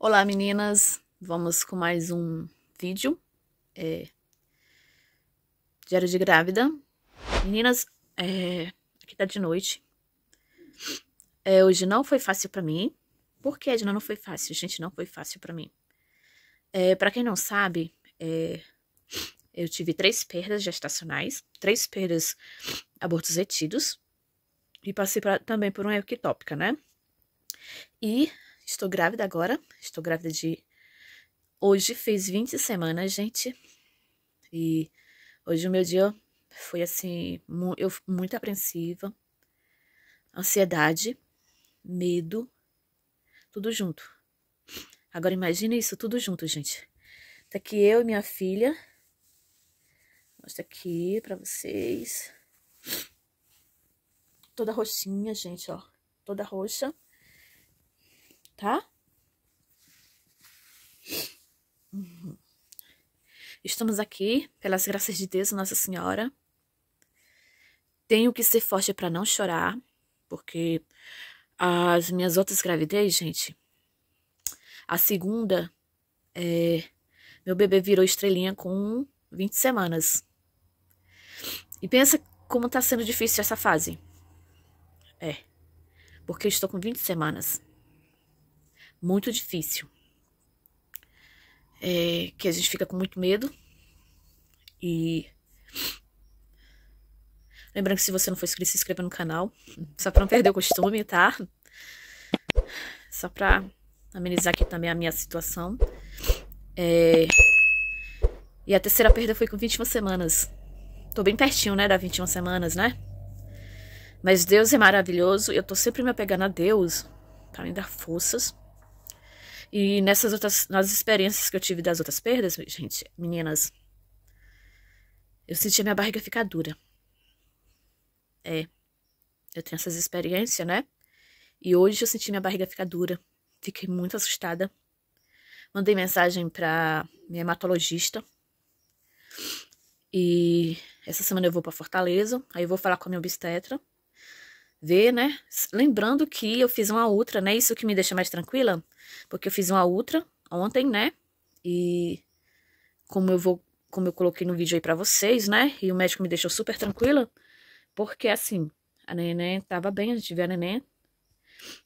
Olá meninas, vamos com mais um vídeo, é, diário de grávida. Meninas, é, aqui tá de noite, é, hoje não foi fácil para mim, por que Edna não foi fácil? Gente, não foi fácil para mim. É, para quem não sabe, é, eu tive três perdas gestacionais, três perdas abortos retidos, e passei pra, também por uma ectópica, né? E Estou grávida agora. Estou grávida de. Hoje fez 20 semanas, gente. E hoje o meu dia foi assim. Eu muito apreensiva. Ansiedade, medo, tudo junto. Agora imagine isso tudo junto, gente. Tá aqui eu e minha filha. Mostra aqui para vocês. Toda roxinha, gente, ó. Toda roxa tá? Estamos aqui, pelas graças de Deus, Nossa Senhora. Tenho que ser forte para não chorar, porque as minhas outras gravidez, gente. A segunda, é, meu bebê virou estrelinha com 20 semanas. E pensa como tá sendo difícil essa fase. É, porque eu estou com 20 semanas muito difícil. É, que a gente fica com muito medo. E. Lembrando que se você não for inscrito, se inscreva no canal. Só pra não perder o costume, tá? Só pra amenizar aqui também a minha situação. É... E a terceira perda foi com 21 semanas. Tô bem pertinho, né, da 21 semanas, né? Mas Deus é maravilhoso. e Eu tô sempre me apegando a Deus para me dar forças e nessas outras, nas experiências que eu tive das outras perdas, gente, meninas, eu sentia minha barriga ficar dura. É. Eu tenho essas experiências, né? E hoje eu senti minha barriga ficar dura. Fiquei muito assustada. Mandei mensagem pra minha hematologista. E essa semana eu vou para Fortaleza. Aí eu vou falar com a minha obstetra ver, né? Lembrando que eu fiz uma ultra, né? Isso que me deixa mais tranquila, porque eu fiz uma ultra ontem, né? E como eu vou, como eu coloquei no vídeo aí para vocês, né? E o médico me deixou super tranquila, porque assim, a neném tava bem, a gente vê a neném.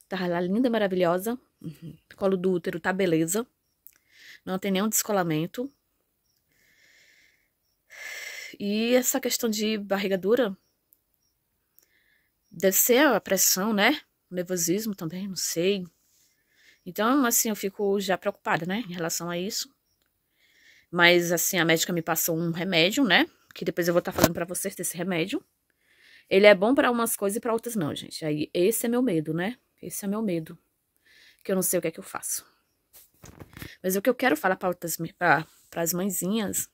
Tava lá linda, maravilhosa. Uhum. colo do útero tá beleza. Não tem nenhum descolamento. E essa questão de barriga dura, Deve ser a pressão, né? O nervosismo também, não sei. Então, assim, eu fico já preocupada, né, em relação a isso. Mas, assim, a médica me passou um remédio, né? Que depois eu vou estar tá falando para vocês desse remédio. Ele é bom para umas coisas e para outras não, gente. Aí, esse é meu medo, né? Esse é meu medo. Que eu não sei o que é que eu faço. Mas o que eu quero falar para outras, para as mãezinhas,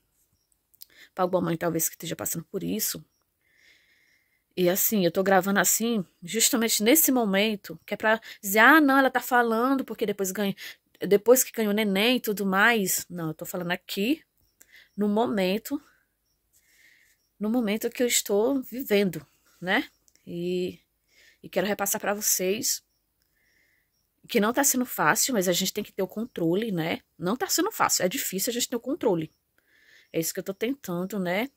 para alguma mãe talvez que esteja passando por isso, e assim, eu tô gravando assim, justamente nesse momento, que é pra dizer, ah, não, ela tá falando porque depois ganha, depois que ganhou neném e tudo mais. Não, eu tô falando aqui, no momento, no momento que eu estou vivendo, né? E, e quero repassar para vocês que não tá sendo fácil, mas a gente tem que ter o controle, né? Não tá sendo fácil, é difícil a gente ter o controle. É isso que eu tô tentando, né?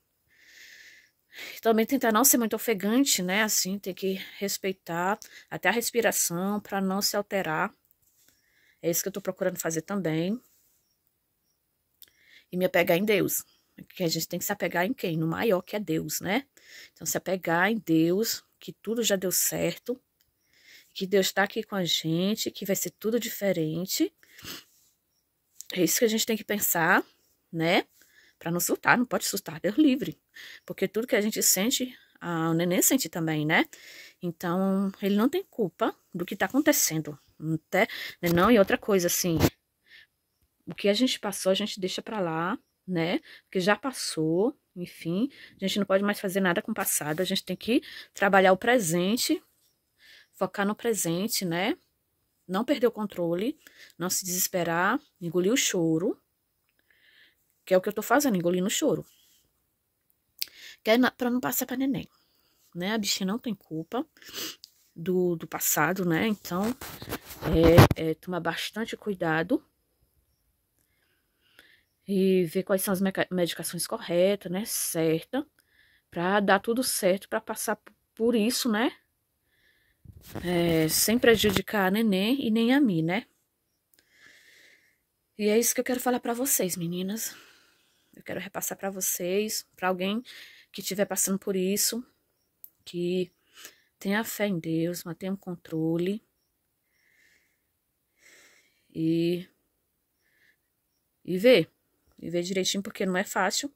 Também tentar não ser muito ofegante, né? Assim, tem que respeitar até a respiração para não se alterar. É isso que eu tô procurando fazer também. E me apegar em Deus. Que a gente tem que se apegar em quem? No maior, que é Deus, né? Então, se apegar em Deus, que tudo já deu certo, que Deus está aqui com a gente, que vai ser tudo diferente. É isso que a gente tem que pensar, né? para não surtar, não pode surtar, Deus livre. Porque tudo que a gente sente, a, o neném sente também, né? Então, ele não tem culpa do que está acontecendo. Até, né? Não, e outra coisa, assim, o que a gente passou, a gente deixa para lá, né? Porque já passou, enfim, a gente não pode mais fazer nada com o passado, a gente tem que trabalhar o presente, focar no presente, né? Não perder o controle, não se desesperar, engolir o choro, que é o que eu tô fazendo, engolindo o choro. Que é pra não passar pra neném. Né? A bichinha não tem culpa do, do passado, né? Então, é, é tomar bastante cuidado e ver quais são as medicações corretas, né, certa, para dar tudo certo, para passar por isso, né, é, sem prejudicar a neném e nem a mim, né. E é isso que eu quero falar para vocês, meninas. Eu quero repassar para vocês, para alguém que estiver passando por isso, que tenha fé em Deus, mantenha o um controle e e ver, e ver direitinho porque não é fácil.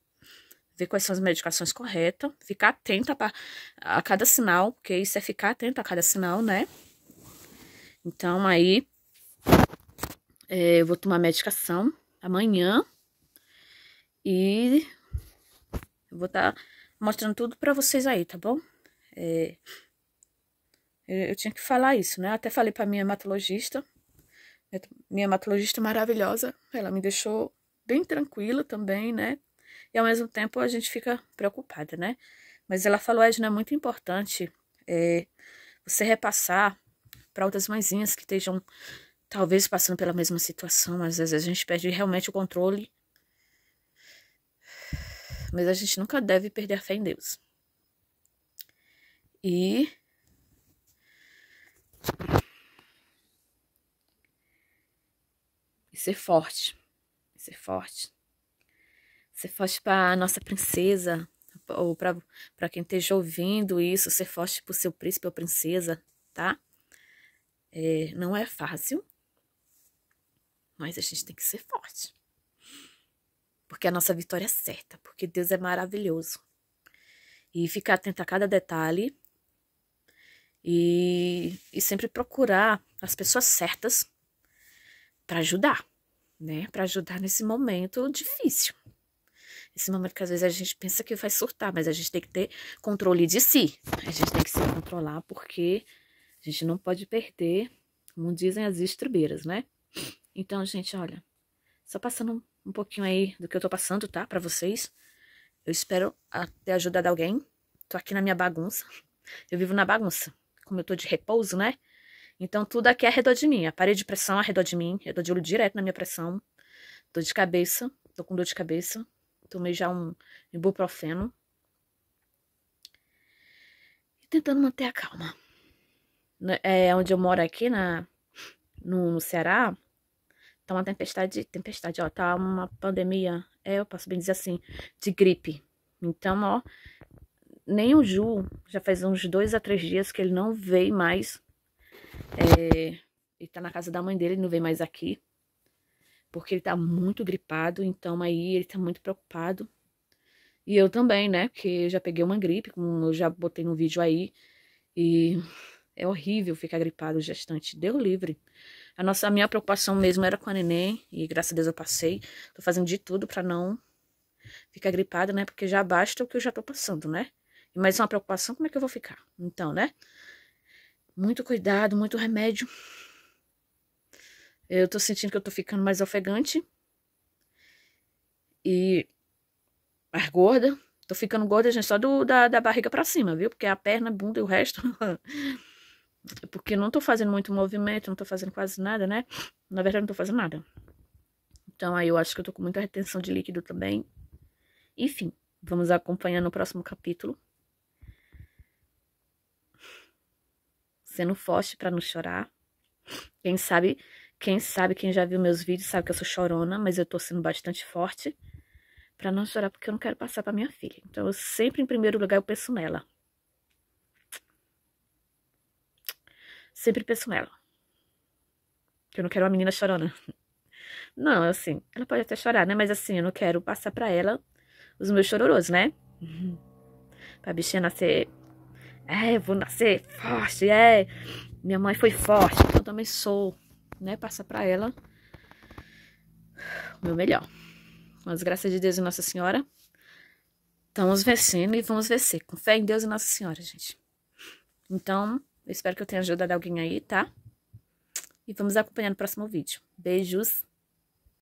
Ver quais são as medicações corretas, ficar atenta pra, a cada sinal, porque isso é ficar atento a cada sinal, né? Então aí é, eu vou tomar medicação amanhã e eu vou estar tá mostrando tudo para vocês aí, tá bom? É, eu tinha que falar isso, né? Até falei para minha hematologista, né? minha hematologista maravilhosa, ela me deixou bem tranquila também, né? E ao mesmo tempo a gente fica preocupada, né? Mas ela falou, Edna, é muito importante é, você repassar para outras mãezinhas que estejam talvez passando pela mesma situação. Às vezes a gente perde realmente o controle mas a gente nunca deve perder a fé em Deus. E. E ser forte. ser forte. Ser forte para nossa princesa, ou para quem esteja ouvindo isso, ser forte para o seu príncipe ou princesa, tá? É, não é fácil, mas a gente tem que ser forte. Porque a nossa vitória é certa, porque Deus é maravilhoso. E ficar atento a cada detalhe e, e sempre procurar as pessoas certas para ajudar, né? Para ajudar nesse momento difícil. Esse momento que às vezes a gente pensa que vai surtar, mas a gente tem que ter controle de si. A gente tem que se controlar porque a gente não pode perder, como dizem as estrubeiras, né? Então, gente, olha, só passando um pouquinho aí do que eu tô passando, tá? Pra vocês. Eu espero ter ajudado alguém. Tô aqui na minha bagunça. Eu vivo na bagunça. Como eu tô de repouso, né? Então tudo aqui é redor de mim. A parede de pressão é redor de mim. Eu tô de olho direto na minha pressão. Tô de cabeça. Tô com dor de cabeça. Tomei já um ibuprofeno. E tentando manter a calma. Né, é onde eu moro aqui na, no, no Ceará Tá uma tempestade, tempestade, ó, tá uma pandemia, é, eu posso bem dizer assim, de gripe. Então, ó, nem o Ju, já faz uns dois a três dias que ele não veio mais. É, ele tá na casa da mãe dele, ele não vem mais aqui. Porque ele tá muito gripado, então aí ele tá muito preocupado. E eu também, né? Porque já peguei uma gripe, como eu já botei no vídeo aí. E é horrível ficar gripado gestante. Deu livre. A, nossa, a minha preocupação mesmo era com a neném, e graças a Deus eu passei. Tô fazendo de tudo para não ficar gripada, né? Porque já basta o que eu já tô passando, né? Mas é uma preocupação, como é que eu vou ficar? Então, né? Muito cuidado, muito remédio. Eu tô sentindo que eu tô ficando mais ofegante. E mais gorda. Tô ficando gorda, gente, só do, da, da barriga pra cima, viu? Porque é a perna, a bunda e o resto. porque não tô fazendo muito movimento, não tô fazendo quase nada, né? Na verdade, não tô fazendo nada. Então, aí eu acho que eu tô com muita retenção de líquido também. Enfim, vamos acompanhar no próximo capítulo. Sendo forte para não chorar. Quem sabe, quem sabe, quem já viu meus vídeos sabe que eu sou chorona, mas eu tô sendo bastante forte para não chorar porque eu não quero passar para minha filha. Então, eu sempre em primeiro lugar eu penso nela. Sempre penso nela. Que eu não quero uma menina chorona. Não, assim, ela pode até chorar, né? Mas assim, eu não quero passar para ela os meus chororos, né? Pra bichinha nascer. É, eu vou nascer forte, é. Minha mãe foi forte, então eu também sou, né? Passar para ela o meu melhor. Mas graças de Deus e Nossa Senhora, estamos vencendo e vamos vencer. Com fé em Deus e Nossa Senhora, gente. Então, eu espero que eu tenha ajudado alguém aí, tá? E vamos acompanhar no próximo vídeo. Beijos!